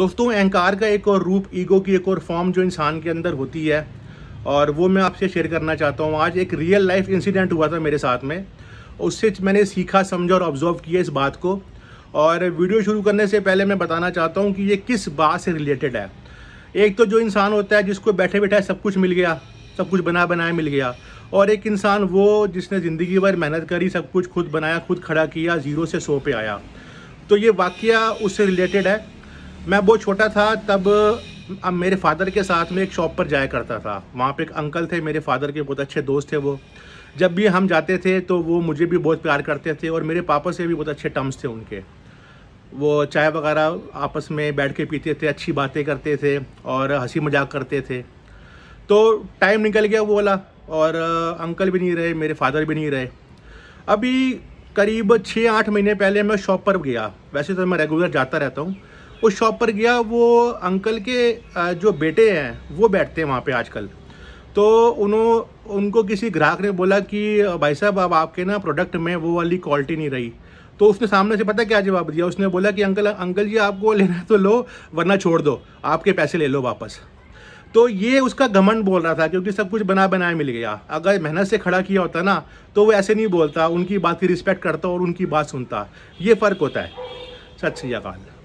दोस्तों अहंकार का एक और रूप ईगो की एक और फॉर्म जो इंसान के अंदर होती है और वो मैं आपसे शेयर करना चाहता हूँ आज एक रियल लाइफ इंसिडेंट हुआ था मेरे साथ में उससे मैंने सीखा समझा और ऑब्जर्व किया इस बात को और वीडियो शुरू करने से पहले मैं बताना चाहता हूँ कि ये किस बात से रिलेटेड है एक तो जो इंसान होता है जिसको बैठे बैठे सब कुछ मिल गया सब कुछ बना बनाया मिल गया और एक इंसान वो जिसने ज़िंदगी भर मेहनत करी सब कुछ खुद बनाया खुद खड़ा किया ज़ीरो से सौ पे आया तो ये वाक्य उससे रिलेटेड है मैं बहुत छोटा था तब अब मेरे फादर के साथ में एक शॉप पर जाया करता था वहाँ पे एक अंकल थे मेरे फादर के बहुत अच्छे दोस्त थे वो जब भी हम जाते थे तो वो मुझे भी बहुत प्यार करते थे और मेरे पापा से भी बहुत अच्छे टर्म्स थे उनके वो चाय वगैरह आपस में बैठ के पीते थे अच्छी बातें करते थे और हंसी मजाक करते थे तो टाइम निकल गया वो वाला और अंकल uh, भी नहीं रहे मेरे फादर भी नहीं रहे अभी करीब छः आठ महीने पहले मैं शॉप पर गया वैसे तो मैं रेगुलर जाता रहता हूँ उस शॉप पर गया वो अंकल के जो बेटे हैं वो बैठते हैं वहाँ पे आजकल तो उन्हों उनको किसी ग्राहक ने बोला कि भाई साहब अब आपके ना प्रोडक्ट में वो वाली क्वालिटी नहीं रही तो उसने सामने से पता क्या जवाब दिया उसने बोला कि अंकल अंकल जी आपको लेना है तो लो वरना छोड़ दो आपके पैसे ले लो वापस तो ये उसका घमंड बोल रहा था क्योंकि सब कुछ बना बनाया मिल गया अगर मेहनत से खड़ा किया होता ना तो वो ऐसे नहीं बोलता उनकी बात की रिस्पेक्ट करता और उनकी बात सुनता ये फ़र्क होता है सत अकाल